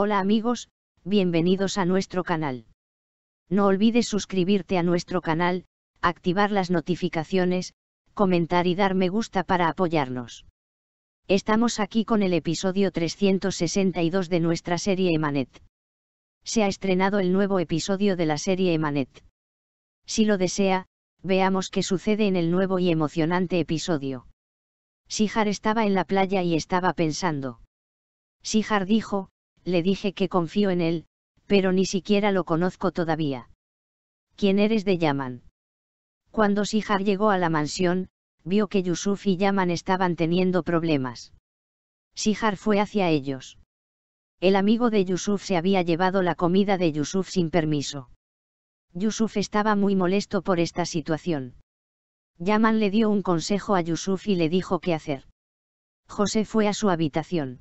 Hola amigos, bienvenidos a nuestro canal. No olvides suscribirte a nuestro canal, activar las notificaciones, comentar y dar me gusta para apoyarnos. Estamos aquí con el episodio 362 de nuestra serie Emanet. Se ha estrenado el nuevo episodio de la serie Emanet. Si lo desea, veamos qué sucede en el nuevo y emocionante episodio. Sihar estaba en la playa y estaba pensando. Sihar dijo, le dije que confío en él, pero ni siquiera lo conozco todavía. ¿Quién eres de Yaman? Cuando Sihar llegó a la mansión, vio que Yusuf y Yaman estaban teniendo problemas. Sihar fue hacia ellos. El amigo de Yusuf se había llevado la comida de Yusuf sin permiso. Yusuf estaba muy molesto por esta situación. Yaman le dio un consejo a Yusuf y le dijo qué hacer. José fue a su habitación.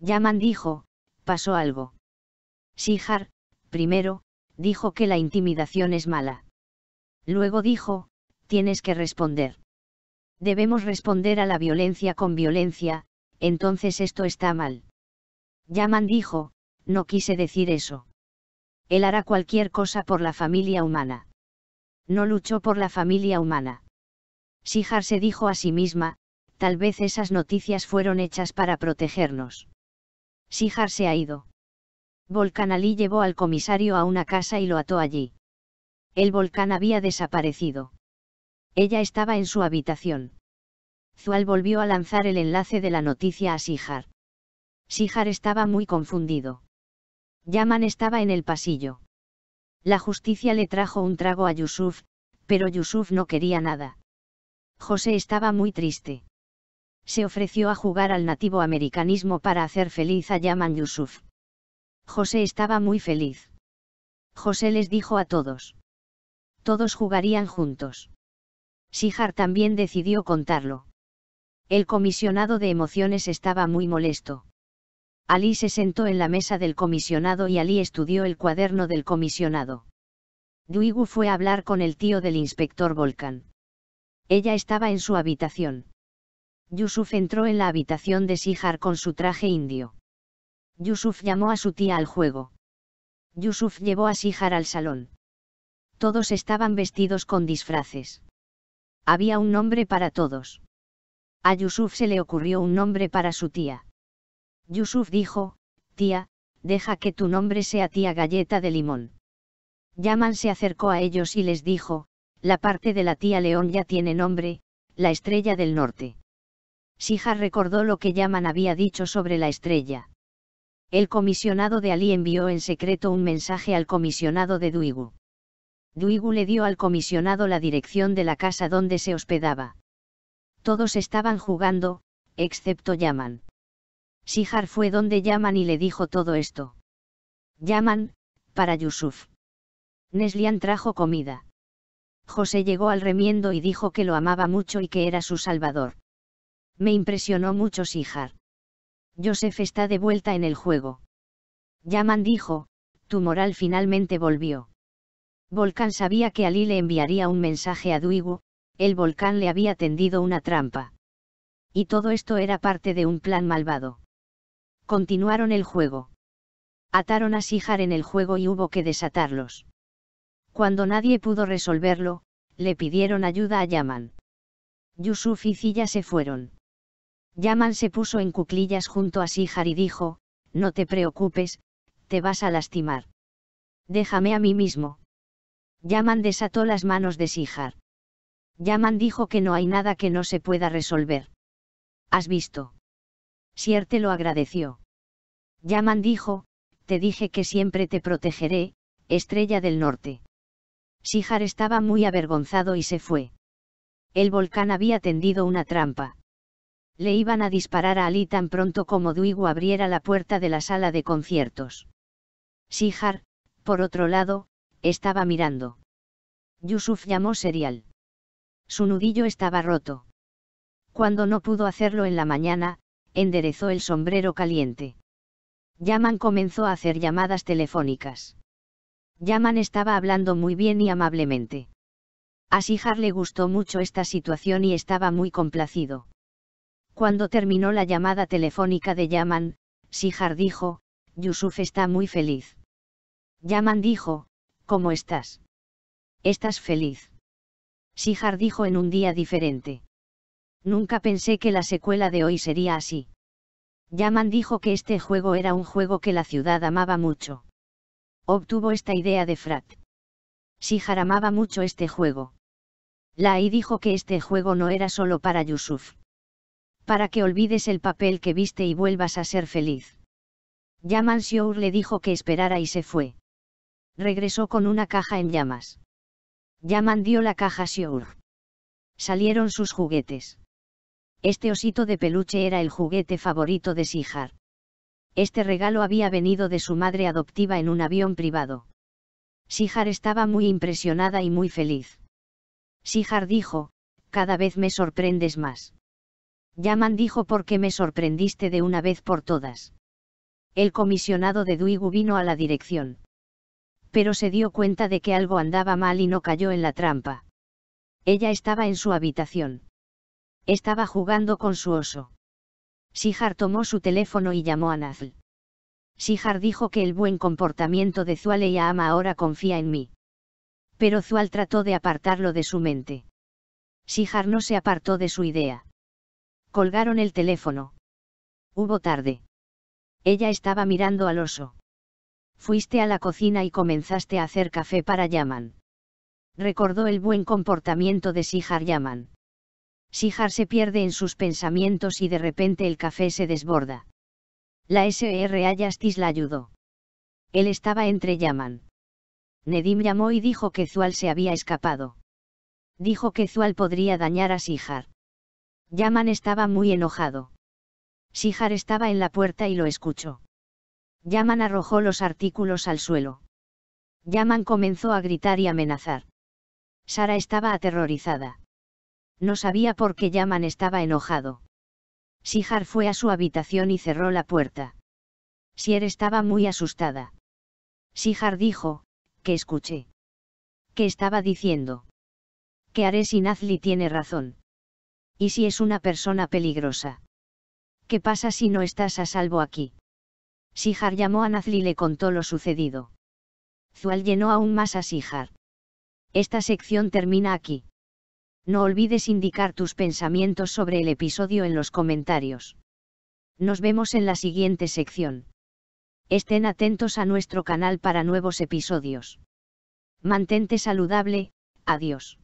Yaman dijo, pasó algo. Sijar, primero, dijo que la intimidación es mala. Luego dijo, tienes que responder. Debemos responder a la violencia con violencia, entonces esto está mal. Yaman dijo, no quise decir eso. Él hará cualquier cosa por la familia humana. No luchó por la familia humana. Sijar se dijo a sí misma, tal vez esas noticias fueron hechas para protegernos. Sijar se ha ido. Volcán Ali llevó al comisario a una casa y lo ató allí. El volcán había desaparecido. Ella estaba en su habitación. Zual volvió a lanzar el enlace de la noticia a Sijar. Sijar estaba muy confundido. Yaman estaba en el pasillo. La justicia le trajo un trago a Yusuf, pero Yusuf no quería nada. José estaba muy triste se ofreció a jugar al nativo americanismo para hacer feliz a Yaman Yusuf. José estaba muy feliz. José les dijo a todos. Todos jugarían juntos. Sijar también decidió contarlo. El comisionado de emociones estaba muy molesto. Ali se sentó en la mesa del comisionado y Ali estudió el cuaderno del comisionado. Duigu fue a hablar con el tío del inspector Volcán. Ella estaba en su habitación. Yusuf entró en la habitación de Síjar con su traje indio. Yusuf llamó a su tía al juego. Yusuf llevó a Sihar al salón. Todos estaban vestidos con disfraces. Había un nombre para todos. A Yusuf se le ocurrió un nombre para su tía. Yusuf dijo, tía, deja que tu nombre sea tía galleta de limón. Yaman se acercó a ellos y les dijo, la parte de la tía león ya tiene nombre, la estrella del norte. Sijar recordó lo que Yaman había dicho sobre la estrella. El comisionado de Ali envió en secreto un mensaje al comisionado de Duigu. Duigu le dio al comisionado la dirección de la casa donde se hospedaba. Todos estaban jugando, excepto Yaman. Sihar fue donde Yaman y le dijo todo esto. Yaman, para Yusuf. Neslian trajo comida. José llegó al remiendo y dijo que lo amaba mucho y que era su salvador. Me impresionó mucho Sijar. Joseph está de vuelta en el juego. Yaman dijo, tu moral finalmente volvió. Volcán sabía que Ali le enviaría un mensaje a Duigu, el volcán le había tendido una trampa. Y todo esto era parte de un plan malvado. Continuaron el juego. Ataron a Sijar en el juego y hubo que desatarlos. Cuando nadie pudo resolverlo, le pidieron ayuda a Yaman. Yusuf y Cilla se fueron. Yaman se puso en cuclillas junto a Sihar y dijo, No te preocupes, te vas a lastimar. Déjame a mí mismo. Yaman desató las manos de Sihar. Yaman dijo que no hay nada que no se pueda resolver. ¿Has visto? Sierte lo agradeció. Yaman dijo, te dije que siempre te protegeré, estrella del norte. Sihar estaba muy avergonzado y se fue. El volcán había tendido una trampa le iban a disparar a Ali tan pronto como Duigo abriera la puerta de la sala de conciertos. Sihar, por otro lado, estaba mirando. Yusuf llamó serial. Su nudillo estaba roto. Cuando no pudo hacerlo en la mañana, enderezó el sombrero caliente. Yaman comenzó a hacer llamadas telefónicas. Yaman estaba hablando muy bien y amablemente. A Sihar le gustó mucho esta situación y estaba muy complacido. Cuando terminó la llamada telefónica de Yaman, Sihar dijo, Yusuf está muy feliz. Yaman dijo, ¿cómo estás? Estás feliz. Sihar dijo en un día diferente. Nunca pensé que la secuela de hoy sería así. Yaman dijo que este juego era un juego que la ciudad amaba mucho. Obtuvo esta idea de Frat. Sihar amaba mucho este juego. La Lai dijo que este juego no era solo para Yusuf para que olvides el papel que viste y vuelvas a ser feliz. Yaman Mansour le dijo que esperara y se fue. Regresó con una caja en llamas. Yaman dio la caja a Siour. Salieron sus juguetes. Este osito de peluche era el juguete favorito de Sijar. Este regalo había venido de su madre adoptiva en un avión privado. Sijar estaba muy impresionada y muy feliz. Sijar dijo, cada vez me sorprendes más. Llaman dijo porque me sorprendiste de una vez por todas. El comisionado de Duigu vino a la dirección. Pero se dio cuenta de que algo andaba mal y no cayó en la trampa. Ella estaba en su habitación. Estaba jugando con su oso. Sijar tomó su teléfono y llamó a Nazl. Sijar dijo que el buen comportamiento de Zual y Ama ahora confía en mí. Pero Zual trató de apartarlo de su mente. Sijar no se apartó de su idea. Colgaron el teléfono. Hubo tarde. Ella estaba mirando al oso. Fuiste a la cocina y comenzaste a hacer café para Yaman. Recordó el buen comportamiento de Sihar Yaman. Sihar se pierde en sus pensamientos y de repente el café se desborda. La S.R. ayastis la ayudó. Él estaba entre Yaman. Nedim llamó y dijo que Zual se había escapado. Dijo que Zual podría dañar a Sihar. Yaman estaba muy enojado. Sijar estaba en la puerta y lo escuchó. Yaman arrojó los artículos al suelo. Yaman comenzó a gritar y amenazar. Sara estaba aterrorizada. No sabía por qué Yaman estaba enojado. Sijar fue a su habitación y cerró la puerta. Sier estaba muy asustada. Sijar dijo, que escuché. ¿Qué estaba diciendo? ¿Qué haré si Nazli tiene razón. ¿Y si es una persona peligrosa? ¿Qué pasa si no estás a salvo aquí? sijar llamó a Nazli y le contó lo sucedido. Zual llenó aún más a Sihar. Esta sección termina aquí. No olvides indicar tus pensamientos sobre el episodio en los comentarios. Nos vemos en la siguiente sección. Estén atentos a nuestro canal para nuevos episodios. Mantente saludable, adiós.